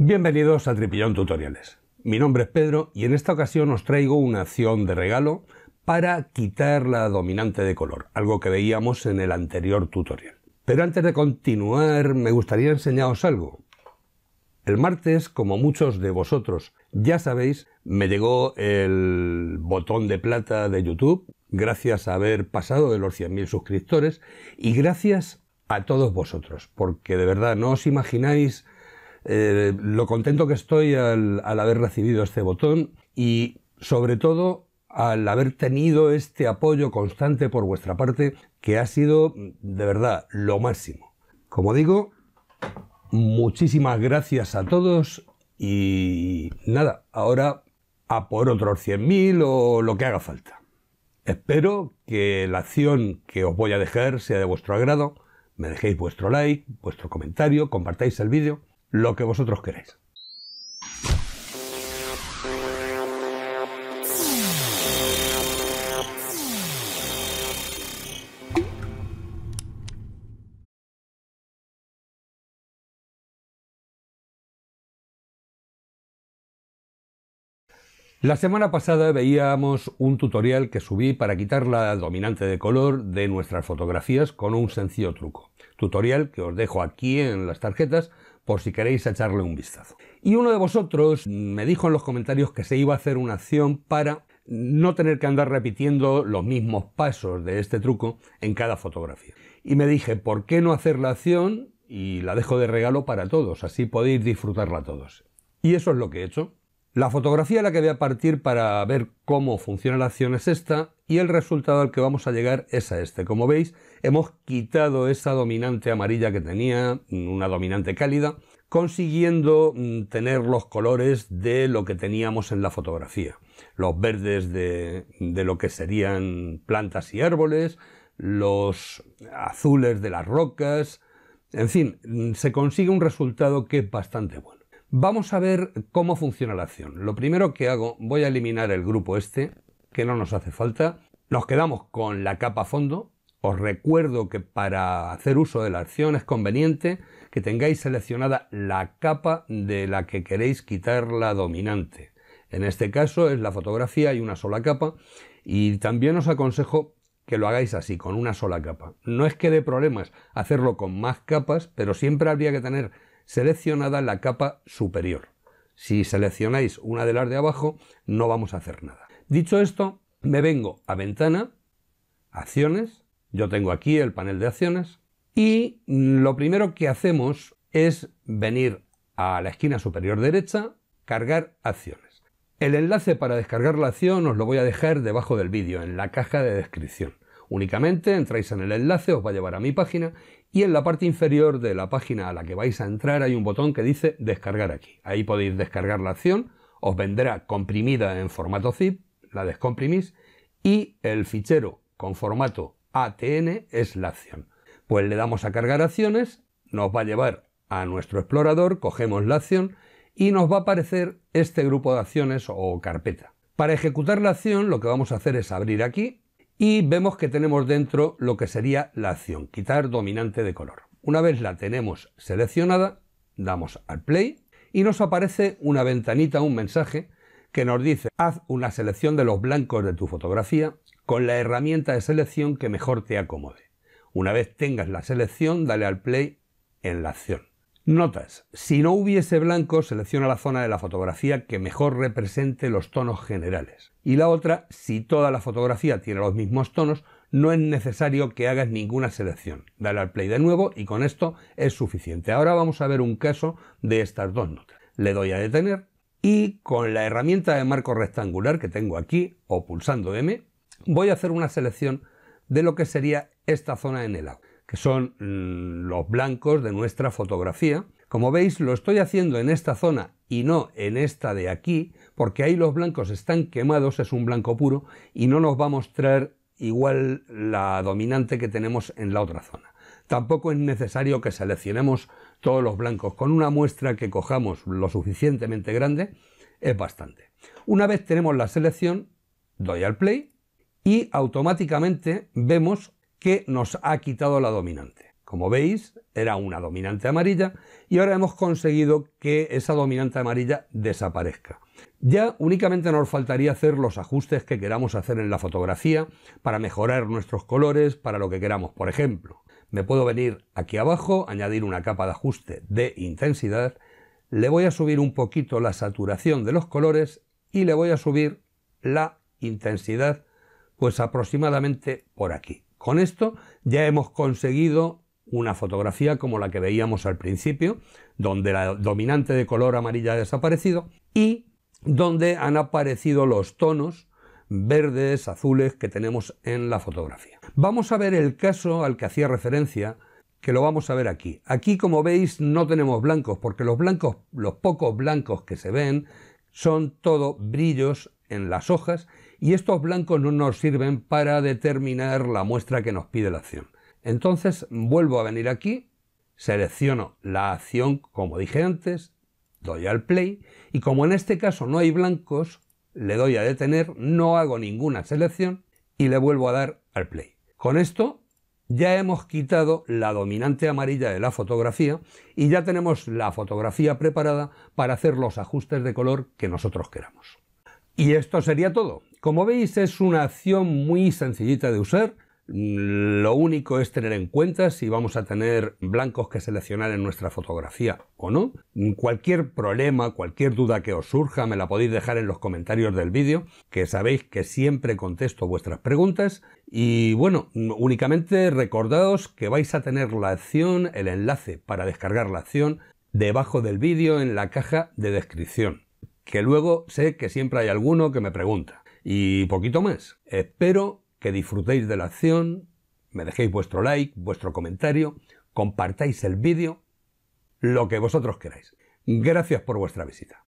Bienvenidos a Tripillón Tutoriales. Mi nombre es Pedro y en esta ocasión os traigo una acción de regalo para quitar la dominante de color, algo que veíamos en el anterior tutorial. Pero antes de continuar me gustaría enseñaros algo. El martes, como muchos de vosotros ya sabéis, me llegó el botón de plata de YouTube gracias a haber pasado de los 100.000 suscriptores y gracias a todos vosotros, porque de verdad no os imagináis eh, lo contento que estoy al, al haber recibido este botón y sobre todo al haber tenido este apoyo constante por vuestra parte, que ha sido de verdad lo máximo. Como digo, muchísimas gracias a todos y nada, ahora a por otros 100.000 o lo que haga falta. Espero que la acción que os voy a dejar sea de vuestro agrado, me dejéis vuestro like, vuestro comentario, compartáis el vídeo lo que vosotros queréis. La semana pasada veíamos un tutorial que subí para quitar la dominante de color de nuestras fotografías con un sencillo truco. Tutorial que os dejo aquí en las tarjetas por si queréis echarle un vistazo. Y uno de vosotros me dijo en los comentarios que se iba a hacer una acción para no tener que andar repitiendo los mismos pasos de este truco en cada fotografía. Y me dije, ¿por qué no hacer la acción? Y la dejo de regalo para todos, así podéis disfrutarla todos. Y eso es lo que he hecho. La fotografía a la que voy a partir para ver cómo funciona la acción es esta y el resultado al que vamos a llegar es a este. Como veis, hemos quitado esa dominante amarilla que tenía, una dominante cálida, consiguiendo mm, tener los colores de lo que teníamos en la fotografía. Los verdes de, de lo que serían plantas y árboles, los azules de las rocas, en fin, mm, se consigue un resultado que es bastante bueno. Vamos a ver cómo funciona la acción. Lo primero que hago, voy a eliminar el grupo este, que no nos hace falta. Nos quedamos con la capa fondo. Os recuerdo que para hacer uso de la acción es conveniente que tengáis seleccionada la capa de la que queréis quitar la dominante. En este caso es la fotografía y una sola capa y también os aconsejo que lo hagáis así, con una sola capa. No es que dé problemas hacerlo con más capas, pero siempre habría que tener seleccionada la capa superior. Si seleccionáis una de las de abajo, no vamos a hacer nada. Dicho esto, me vengo a ventana, acciones, yo tengo aquí el panel de acciones, y lo primero que hacemos es venir a la esquina superior derecha, cargar acciones. El enlace para descargar la acción os lo voy a dejar debajo del vídeo, en la caja de descripción. Únicamente entráis en el enlace, os va a llevar a mi página y en la parte inferior de la página a la que vais a entrar hay un botón que dice descargar aquí. Ahí podéis descargar la acción, os vendrá comprimida en formato zip, la descomprimís y el fichero con formato ATN es la acción. Pues le damos a cargar acciones, nos va a llevar a nuestro explorador, cogemos la acción y nos va a aparecer este grupo de acciones o carpeta. Para ejecutar la acción lo que vamos a hacer es abrir aquí y vemos que tenemos dentro lo que sería la acción, quitar dominante de color. Una vez la tenemos seleccionada, damos al play y nos aparece una ventanita, un mensaje que nos dice haz una selección de los blancos de tu fotografía con la herramienta de selección que mejor te acomode. Una vez tengas la selección, dale al play en la acción. Notas. Si no hubiese blanco, selecciona la zona de la fotografía que mejor represente los tonos generales. Y la otra, si toda la fotografía tiene los mismos tonos, no es necesario que hagas ninguna selección. Dale al play de nuevo y con esto es suficiente. Ahora vamos a ver un caso de estas dos notas. Le doy a detener y con la herramienta de marco rectangular que tengo aquí o pulsando M, voy a hacer una selección de lo que sería esta zona en el agua que son mm, los blancos de nuestra fotografía. Como veis, lo estoy haciendo en esta zona y no en esta de aquí, porque ahí los blancos están quemados, es un blanco puro, y no nos va a mostrar igual la dominante que tenemos en la otra zona. Tampoco es necesario que seleccionemos todos los blancos. Con una muestra que cojamos lo suficientemente grande es bastante. Una vez tenemos la selección, doy al play y automáticamente vemos que nos ha quitado la dominante. Como veis, era una dominante amarilla y ahora hemos conseguido que esa dominante amarilla desaparezca. Ya únicamente nos faltaría hacer los ajustes que queramos hacer en la fotografía para mejorar nuestros colores, para lo que queramos. Por ejemplo, me puedo venir aquí abajo, añadir una capa de ajuste de intensidad, le voy a subir un poquito la saturación de los colores y le voy a subir la intensidad pues aproximadamente por aquí. Con esto ya hemos conseguido una fotografía como la que veíamos al principio, donde la dominante de color amarilla ha desaparecido y donde han aparecido los tonos verdes, azules que tenemos en la fotografía. Vamos a ver el caso al que hacía referencia, que lo vamos a ver aquí. Aquí, como veis, no tenemos blancos, porque los blancos, los pocos blancos que se ven, son todo brillos en las hojas y estos blancos no nos sirven para determinar la muestra que nos pide la acción. Entonces vuelvo a venir aquí, selecciono la acción como dije antes, doy al play y como en este caso no hay blancos, le doy a detener, no hago ninguna selección y le vuelvo a dar al play. Con esto ya hemos quitado la dominante amarilla de la fotografía y ya tenemos la fotografía preparada para hacer los ajustes de color que nosotros queramos. Y esto sería todo. Como veis es una acción muy sencillita de usar, lo único es tener en cuenta si vamos a tener blancos que seleccionar en nuestra fotografía o no. Cualquier problema, cualquier duda que os surja, me la podéis dejar en los comentarios del vídeo, que sabéis que siempre contesto vuestras preguntas. Y bueno, únicamente recordaos que vais a tener la acción, el enlace para descargar la acción, debajo del vídeo en la caja de descripción. Que luego sé que siempre hay alguno que me pregunta y poquito más. Espero que disfrutéis de la acción, me dejéis vuestro like, vuestro comentario, compartáis el vídeo, lo que vosotros queráis. Gracias por vuestra visita.